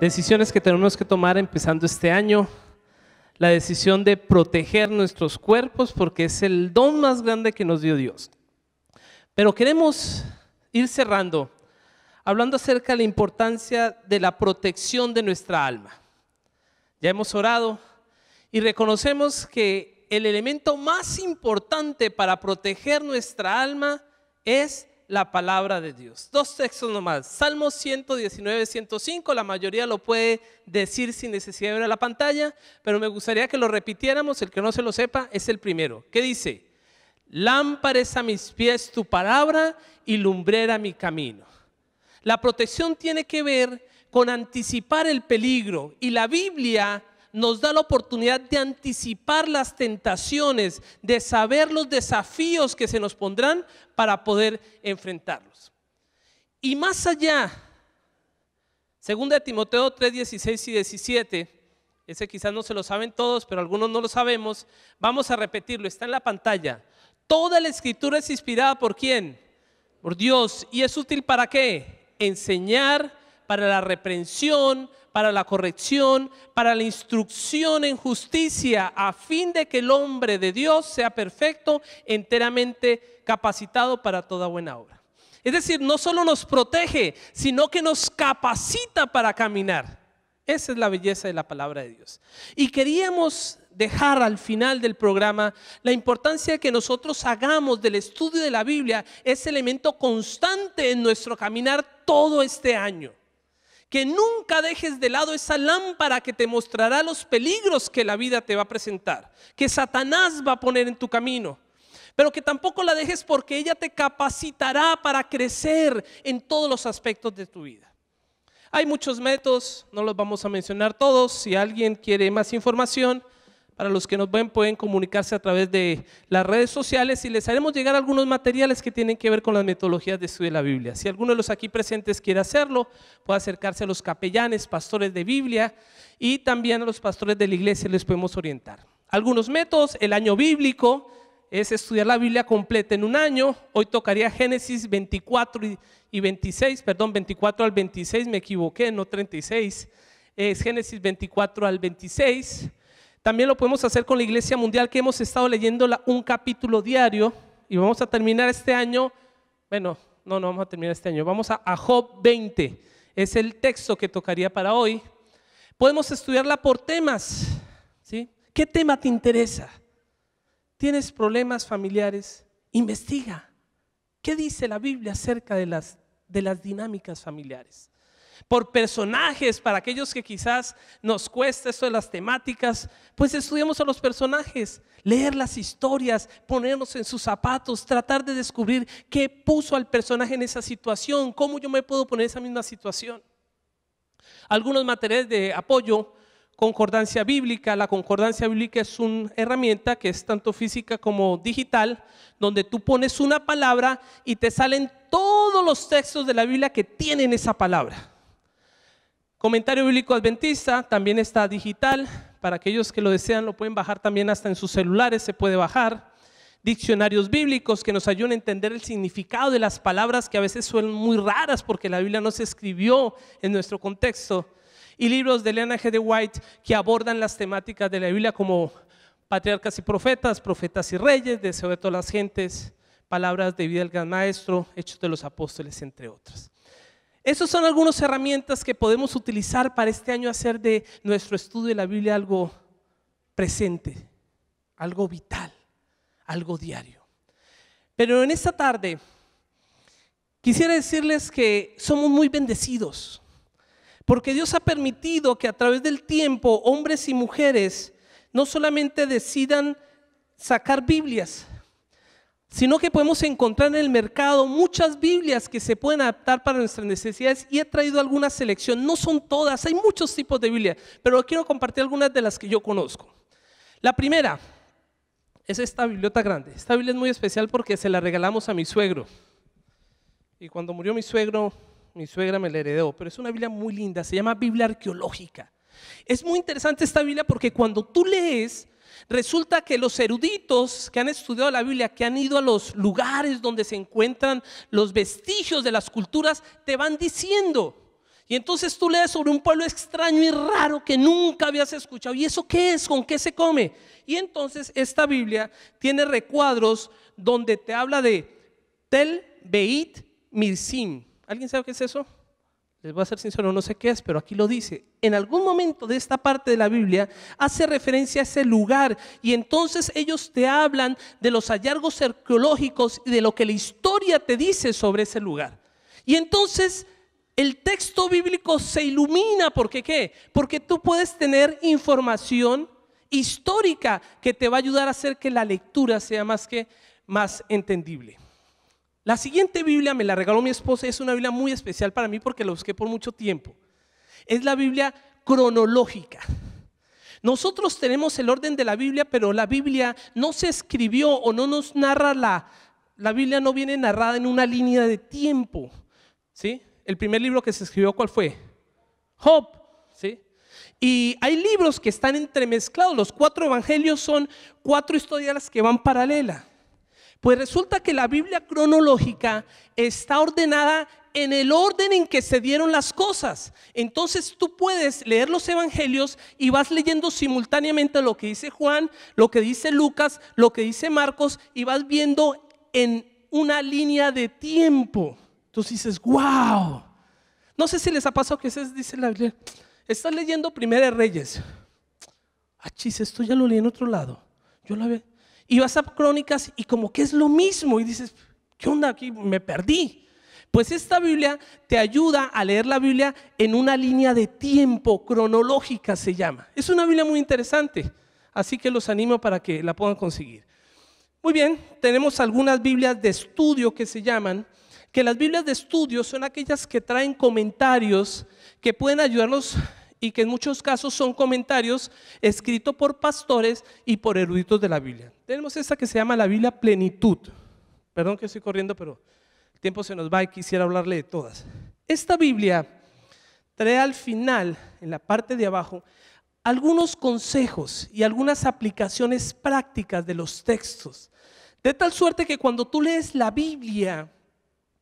Decisiones que tenemos que tomar empezando este año. La decisión de proteger nuestros cuerpos porque es el don más grande que nos dio Dios. Pero queremos ir cerrando hablando acerca de la importancia de la protección de nuestra alma. Ya hemos orado y reconocemos que el elemento más importante para proteger nuestra alma es la palabra de Dios. Dos textos nomás. Salmo 119, 105, la mayoría lo puede decir sin necesidad de ver a la pantalla, pero me gustaría que lo repitiéramos, el que no se lo sepa es el primero. ¿Qué dice? Lámpares a mis pies tu palabra y lumbrera mi camino. La protección tiene que ver con anticipar el peligro y la Biblia nos da la oportunidad de anticipar las tentaciones, de saber los desafíos que se nos pondrán para poder enfrentarlos. Y más allá, según de Timoteo 3, 16 y 17, ese quizás no se lo saben todos, pero algunos no lo sabemos, vamos a repetirlo, está en la pantalla. Toda la escritura es inspirada por quién? Por Dios. ¿Y es útil para qué? Enseñar, para la reprensión, para la corrección, para la instrucción en justicia, a fin de que el hombre de Dios sea perfecto, enteramente capacitado para toda buena obra. Es decir, no solo nos protege, sino que nos capacita para caminar. Esa es la belleza de la palabra de Dios. Y queríamos dejar al final del programa la importancia que nosotros hagamos del estudio de la Biblia, ese elemento constante en nuestro caminar todo este año que nunca dejes de lado esa lámpara que te mostrará los peligros que la vida te va a presentar, que Satanás va a poner en tu camino, pero que tampoco la dejes porque ella te capacitará para crecer en todos los aspectos de tu vida. Hay muchos métodos, no los vamos a mencionar todos, si alguien quiere más información, para los que nos ven pueden comunicarse a través de las redes sociales y les haremos llegar algunos materiales que tienen que ver con las metodologías de estudio de la Biblia. Si alguno de los aquí presentes quiere hacerlo, puede acercarse a los capellanes, pastores de Biblia y también a los pastores de la iglesia les podemos orientar. Algunos métodos, el año bíblico es estudiar la Biblia completa en un año. Hoy tocaría Génesis 24 y 26, perdón, 24 al 26, me equivoqué, no 36. Es Génesis 24 al 26. También lo podemos hacer con la Iglesia Mundial, que hemos estado leyendo un capítulo diario y vamos a terminar este año, bueno, no, no vamos a terminar este año, vamos a, Job 20, es el texto que tocaría para hoy. Podemos estudiarla por temas, ¿Qué tema te interesa? ¿Tienes problemas familiares? Investiga. ¿Qué dice la Biblia acerca de las, de las dinámicas familiares? por personajes, para aquellos que quizás nos cuesta esto de las temáticas, pues estudiamos a los personajes, leer las historias, ponernos en sus zapatos, tratar de descubrir qué puso al personaje en esa situación, cómo yo me puedo poner en esa misma situación. Algunos materiales de apoyo, concordancia bíblica, la concordancia bíblica es una herramienta que es tanto física como digital, donde tú pones una palabra y te salen todos los textos de la Biblia que tienen esa palabra. Comentario Bíblico Adventista también está digital. Para aquellos que lo desean, lo pueden bajar también hasta en sus celulares, se puede bajar. Diccionarios bíblicos que nos ayudan a entender el significado de las palabras que a veces son muy raras porque la Biblia no se escribió en nuestro contexto. Y libros de Elena G. de White que abordan las temáticas de la Biblia como patriarcas y profetas, profetas y reyes, deseo de todas las gentes, palabras de vida del gran maestro, hechos de los apóstoles, entre otras. Esas son algunas herramientas que podemos utilizar para este año hacer de nuestro estudio de la Biblia algo presente, algo vital, algo diario. Pero en esta tarde quisiera decirles que somos muy bendecidos, porque Dios ha permitido que a través del tiempo hombres y mujeres no solamente decidan sacar Biblias, sino que podemos encontrar en el mercado muchas Biblias que se pueden adaptar para nuestras necesidades y he traído alguna selección, no son todas, hay muchos tipos de Biblia, pero quiero compartir algunas de las que yo conozco. La primera es esta biblioteca grande. Esta Biblia es muy especial porque se la regalamos a mi suegro. Y cuando murió mi suegro, mi suegra me la heredó, pero es una Biblia muy linda, se llama Biblia arqueológica. Es muy interesante esta Biblia porque cuando tú lees, Resulta que los eruditos que han estudiado la Biblia, que han ido a los lugares donde se encuentran los vestigios de las culturas, te van diciendo. Y entonces tú lees sobre un pueblo extraño y raro que nunca habías escuchado. ¿Y eso qué es? ¿Con qué se come? Y entonces esta Biblia tiene recuadros donde te habla de Tel Beit Mirsim. ¿Alguien sabe qué es eso? les voy a ser sincero, no sé qué es, pero aquí lo dice. En algún momento de esta parte de la Biblia hace referencia a ese lugar y entonces ellos te hablan de los hallazgos arqueológicos y de lo que la historia te dice sobre ese lugar. Y entonces el texto bíblico se ilumina, porque qué? Porque tú puedes tener información histórica que te va a ayudar a hacer que la lectura sea más que más entendible. La siguiente Biblia me la regaló mi esposa, es una Biblia muy especial para mí porque la busqué por mucho tiempo. Es la Biblia cronológica. Nosotros tenemos el orden de la Biblia, pero la Biblia no se escribió o no nos narra la... La Biblia no viene narrada en una línea de tiempo. ¿Sí? El primer libro que se escribió, ¿cuál fue? Job. ¿Sí? Y hay libros que están entremezclados. Los cuatro evangelios son cuatro historias que van paralelas. Pues resulta que la Biblia cronológica está ordenada en el orden en que se dieron las cosas. Entonces tú puedes leer los evangelios y vas leyendo simultáneamente lo que dice Juan, lo que dice Lucas, lo que dice Marcos y vas viendo en una línea de tiempo. Entonces dices, wow. No sé si les ha pasado que se dice la Biblia, estás leyendo Primera de Reyes. Ah, chis, esto ya lo leí en otro lado. Yo la veo y vas a Crónicas y como que es lo mismo y dices, ¿qué onda aquí? Me perdí. Pues esta Biblia te ayuda a leer la Biblia en una línea de tiempo cronológica se llama. Es una Biblia muy interesante, así que los animo para que la puedan conseguir. Muy bien, tenemos algunas Biblias de estudio que se llaman, que las Biblias de estudio son aquellas que traen comentarios que pueden ayudarnos y que en muchos casos son comentarios escritos por pastores y por eruditos de la Biblia. Tenemos esta que se llama la Biblia Plenitud. Perdón que estoy corriendo, pero el tiempo se nos va y quisiera hablarle de todas. Esta Biblia trae al final, en la parte de abajo, algunos consejos y algunas aplicaciones prácticas de los textos. De tal suerte que cuando tú lees la Biblia,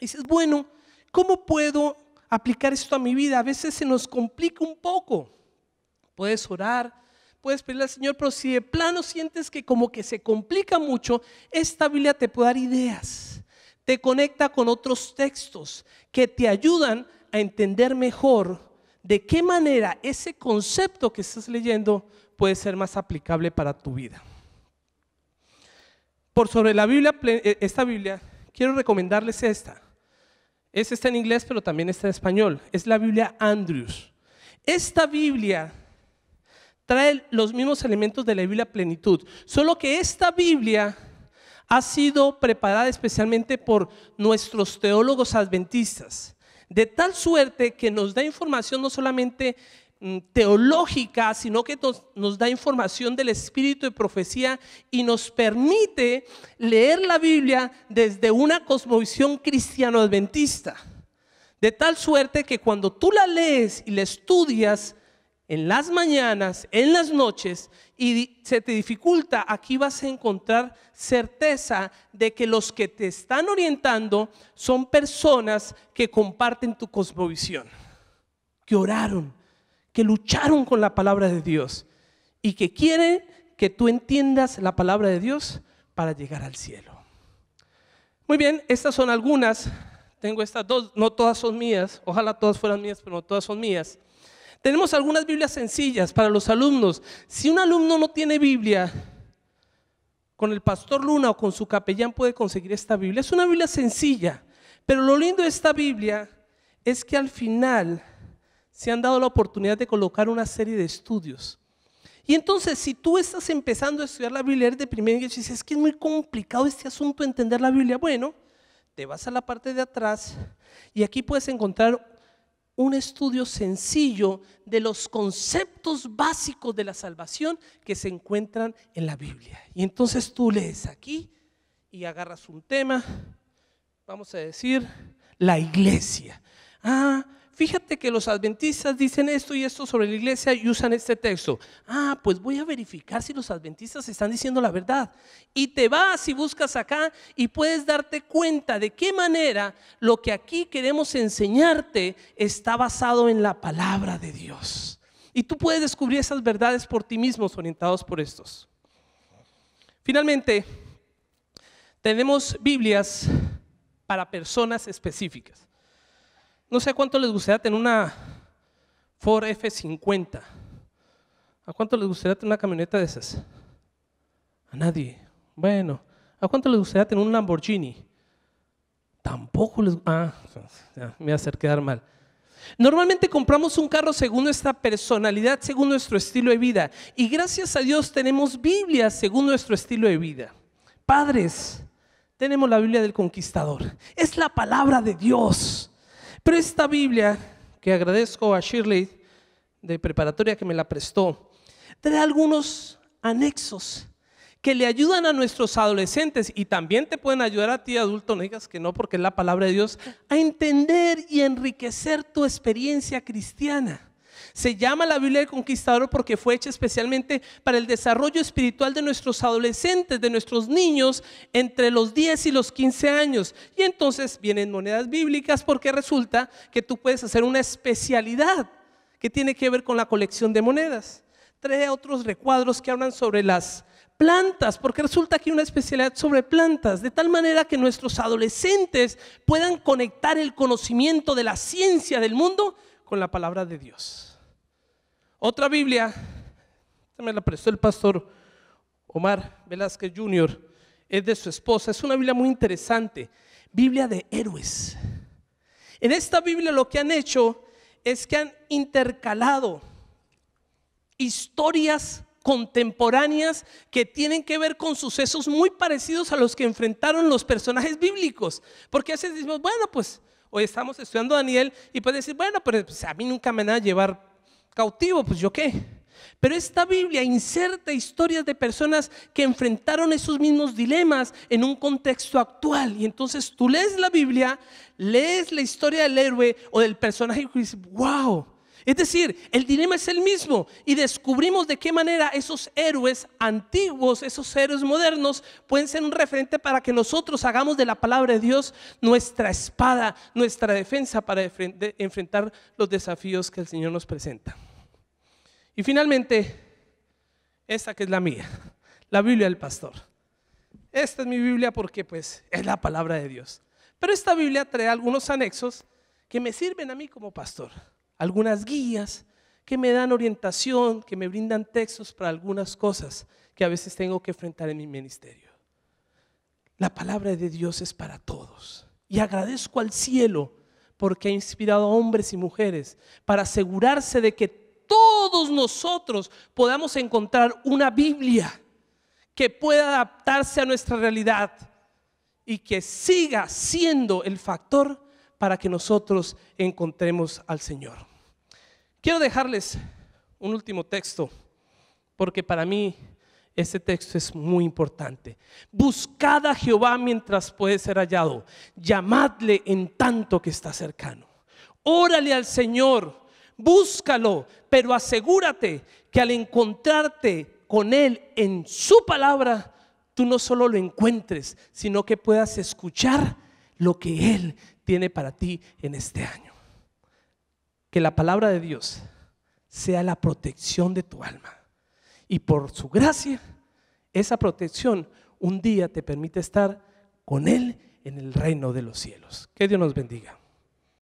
dices, bueno, ¿cómo puedo aplicar esto a mi vida. A veces se nos complica un poco. Puedes orar, puedes pedirle al Señor, pero si de plano sientes que como que se complica mucho, esta Biblia te puede dar ideas, te conecta con otros textos que te ayudan a entender mejor de qué manera ese concepto que estás leyendo puede ser más aplicable para tu vida. Por sobre la Biblia, eh, esta Biblia, quiero recomendarles esta. Este está en inglés, pero también está en español. Es la Biblia Andrews. Esta Biblia trae los mismos elementos de la Biblia plenitud, solo que esta Biblia ha sido preparada especialmente por nuestros teólogos adventistas, de tal suerte que nos da información no solamente Mm, teológica, sino que nos, da información del espíritu de profecía y nos permite leer la Biblia desde una cosmovisión cristiano-adventista. De tal suerte que cuando tú la lees y la estudias en las mañanas, en las noches, y se te dificulta, aquí vas a encontrar certeza de que los que te están orientando son personas que comparten tu cosmovisión, que oraron, que lucharon con la palabra de Dios y que quiere que tú entiendas la palabra de Dios para llegar al cielo. Muy bien, estas son algunas. Tengo estas dos, no todas son mías. Ojalá todas fueran mías, pero no todas son mías. Tenemos algunas Biblias sencillas para los alumnos. Si un alumno no tiene Biblia, con el pastor Luna o con su capellán puede conseguir esta Biblia. Es una Biblia sencilla, pero lo lindo de esta Biblia es que al final se han dado la oportunidad de colocar una serie de estudios. Y entonces, si tú estás empezando a estudiar la Biblia de primer y dices, es que es muy complicado este asunto entender la Biblia, bueno, te vas a la parte de atrás y aquí puedes encontrar un estudio sencillo de los conceptos básicos de la salvación que se encuentran en la Biblia. Y entonces tú lees aquí y agarras un tema, vamos a decir, la iglesia. Ah, fíjate que los adventistas dicen esto y esto sobre la iglesia y usan este texto. Ah, pues voy a verificar si los adventistas están diciendo la verdad. Y te vas y buscas acá y puedes darte cuenta de qué manera lo que aquí queremos enseñarte está basado en la palabra de Dios. Y tú puedes descubrir esas verdades por ti mismos, orientados por estos. Finalmente, tenemos Biblias para personas específicas. No sé a cuánto les gustaría tener una Ford F50. ¿A cuánto les gustaría tener una camioneta de esas? A nadie. Bueno, ¿a cuánto les gustaría tener un Lamborghini? Tampoco les... Ah, me voy a hacer quedar mal. Normalmente compramos un carro según nuestra personalidad, según nuestro estilo de vida. Y gracias a Dios tenemos Biblia según nuestro estilo de vida. Padres, tenemos la Biblia del Conquistador. Es la palabra de Dios. Pero esta Biblia, que agradezco a Shirley de preparatoria que me la prestó, trae algunos anexos que le ayudan a nuestros adolescentes y también te pueden ayudar a ti adulto, no digas que no porque es la palabra de Dios, a entender y enriquecer tu experiencia cristiana. Se llama la Biblia del Conquistador porque fue hecha especialmente para el desarrollo espiritual de nuestros adolescentes, de nuestros niños entre los 10 y los 15 años. Y entonces vienen monedas bíblicas porque resulta que tú puedes hacer una especialidad que tiene que ver con la colección de monedas. Trae otros recuadros que hablan sobre las plantas, porque resulta que hay una especialidad sobre plantas, de tal manera que nuestros adolescentes puedan conectar el conocimiento de la ciencia del mundo con la palabra de Dios. Otra Biblia, me la prestó el pastor Omar Velázquez Jr., es de su esposa. Es una Biblia muy interesante, Biblia de héroes. En esta Biblia lo que han hecho es que han intercalado historias contemporáneas que tienen que ver con sucesos muy parecidos a los que enfrentaron los personajes bíblicos. Porque a veces decimos, bueno, pues Hoy estamos estudiando Daniel y puedes decir, bueno, pero pues, a mí nunca me van a llevar cautivo, pues yo qué. Pero esta Biblia inserta historias de personas que enfrentaron esos mismos dilemas en un contexto actual. Y entonces tú lees la Biblia, lees la historia del héroe o del personaje y dices, wow, es decir, el dilema es el mismo y descubrimos de qué manera esos héroes antiguos, esos héroes modernos, pueden ser un referente para que nosotros hagamos de la palabra de Dios nuestra espada, nuestra defensa para enfrentar los desafíos que el Señor nos presenta. Y finalmente, esta que es la mía, la Biblia del pastor. Esta es mi Biblia porque pues es la palabra de Dios. Pero esta Biblia trae algunos anexos que me sirven a mí como pastor algunas guías que me dan orientación, que me brindan textos para algunas cosas que a veces tengo que enfrentar en mi ministerio. La palabra de Dios es para todos. Y agradezco al cielo porque ha inspirado a hombres y mujeres para asegurarse de que todos nosotros podamos encontrar una Biblia que pueda adaptarse a nuestra realidad y que siga siendo el factor para que nosotros encontremos al Señor. Quiero dejarles un último texto, porque para mí este texto es muy importante. Buscad a Jehová mientras puede ser hallado. Llamadle en tanto que está cercano. Órale al Señor, búscalo, pero asegúrate que al encontrarte con Él en su palabra, tú no solo lo encuentres, sino que puedas escuchar lo que Él tiene para ti en este año. Que la palabra de Dios sea la protección de tu alma. Y por su gracia, esa protección un día te permite estar con Él en el reino de los cielos. Que Dios nos bendiga.